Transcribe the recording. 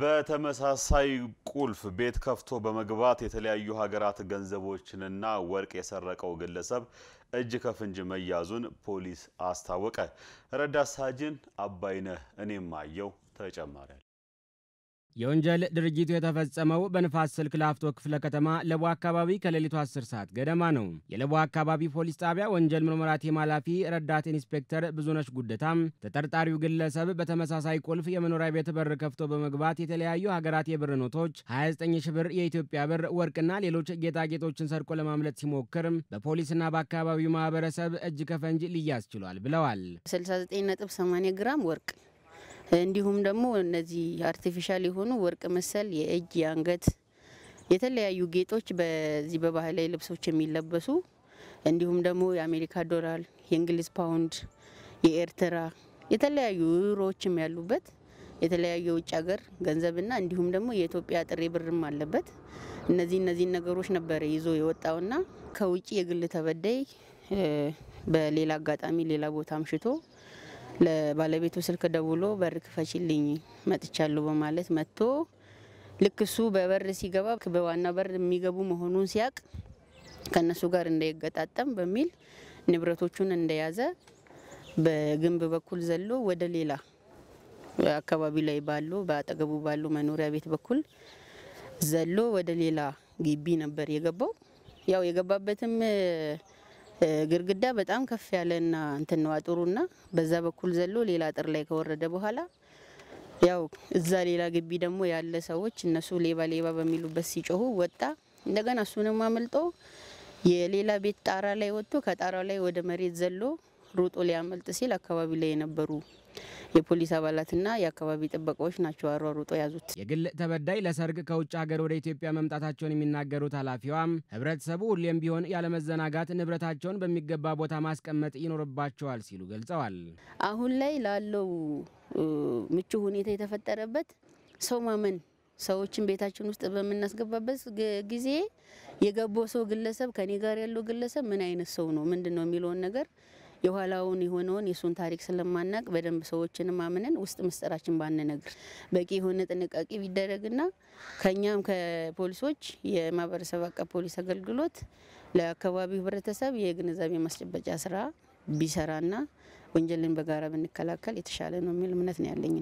በተመሳሳይ ቁልፍ ቤት ከፍቶ በመግባት የተለያዩ ሀገራት ገንዘቦችንና ወርቅ የሰረቀው ግለሰብ እጅ ከፍንጅ መያዙን ፖሊስ አስታወቀ። ረዳት ሳጅን አባይነህ እኔም አየው ተጨማሪያል። የወንጀል ድርጊቱ የተፈጸመው በንፋስ ስልክ ላፍቶ ክፍለ ከተማ ለቡ አካባቢ ከሌሊቱ 10 ሰዓት ገደማ ነው። የለቡ አካባቢ ፖሊስ ጣቢያ ወንጀል ምርመራ ቲም ኃላፊ ረዳት ኢንስፔክተር ብዙነሽ ጉደታም ተጠርጣሪው ግለሰብ በተመሳሳይ ቁልፍ የመኖሪያ ቤት በር ከፍቶ በመግባት የተለያዩ ሀገራት የብር ኖቶች 29 ሺህ ብር፣ የኢትዮጵያ ብር፣ ወርቅና ሌሎች ጌጣጌጦችን ሰርቆ ለማምለጥ ሲሞክር በፖሊስና በአካባቢው ማህበረሰብ እጅ ከፈንጅ ሊያዝ ብለዋል። 69.8 ግራም ወርቅ እንዲሁም ደግሞ እነዚህ አርቲፊሻል የሆኑ ወርቅ መሰል የእጅ የአንገት የተለያዩ ጌጦች በዚህ በባህላዊ ልብሶች የሚለበሱ እንዲሁም ደግሞ የአሜሪካ ዶላር፣ የእንግሊዝ ፓውንድ፣ የኤርትራ የተለያዩ ዩሮዎችም ያሉበት የተለያዩ የውጭ ሀገር ገንዘብና እንዲሁም ደግሞ የኢትዮጵያ ጥሬ ብርም አለበት። እነዚህ እነዚህን ነገሮች ነበረ ይዞ የወጣውና ከውጭ የግል ተበዳይ በሌላ አጋጣሚ ሌላ ቦታ አምሽቶ ለባለቤቱ ስልክ ደውሎ በር ክፈችልኝ መጥቻለሁ በማለት መጥቶ ልክ እሱ በበር ሲገባ በዋና በር የሚገቡ መሆኑን ሲያቅ ከነሱ ጋር እንዳይገጣጠም በሚል ንብረቶቹን እንደያዘ በግንብ በኩል ዘሎ ወደ ሌላ አካባቢ ላይ ባሉ በአጠገቡ ባሉ መኖሪያ ቤት በኩል ዘሎ ወደ ሌላ ግቢ ነበር የገባው። ያው የገባበትም ግርግዳ በጣም ከፍ ያለና እንትን ነው አጥሩና በዛ በኩል ዘሎ ሌላ አጥር ላይ ከወረደ በኋላ ያው እዛ ሌላ ግቢ ደግሞ ያለ ሰዎች እነሱ ሌባ ሌባ በሚሉበት ሲጮሁ ወጣ። እንደገና እሱንም አመልጦ የሌላ ቤት ጣራ ላይ ወጥቶ ከጣራ ላይ ወደ መሬት ዘሎ ሩጦ ሊያመልጥ ሲል አካባቢ ላይ የነበሩ የፖሊስ አባላትና የአካባቢ ጥበቃዎች ናቸው አሯሩጦ ያዙት። የግል ተበዳይ ለሰርግ ከውጭ ሀገር ወደ ኢትዮጵያ መምጣታቸውን የሚናገሩት ኃላፊዋም ህብረተሰቡ ሁሌም ቢሆን ያለመዘናጋት ንብረታቸውን በሚገባ ቦታ ማስቀመጥ ይኖርባቸዋል ሲሉ ገልጸዋል። አሁን ላይ ላለው ምቹ ሁኔታ የተፈጠረበት ሰው ማመን ሰዎችን ቤታችን ውስጥ በምናስገባበት ጊዜ የገባው ሰው ግለሰብ ከኔ ጋር ያለው ግለሰብ ምን አይነት ሰው ነው ምንድን ነው የሚለውን ነገር የኋላውን የሆነውን የሱን ታሪክ ስለማናቅ በደንብ ሰዎችን ማምነን ውስጥ ምስጢራችን ባንነግር በቂ የሆነ ጥንቃቄ ቢደረግና ከኛም ከፖሊሶች የማህበረሰብ አቀፍ ፖሊስ አገልግሎት ለአካባቢው ህብረተሰብ የግንዛቤ ማስጨበጫ ስራ ቢሰራና ወንጀልን በጋራ ብንከላከል የተሻለ ነው የሚል እምነት ነው ያለኝ።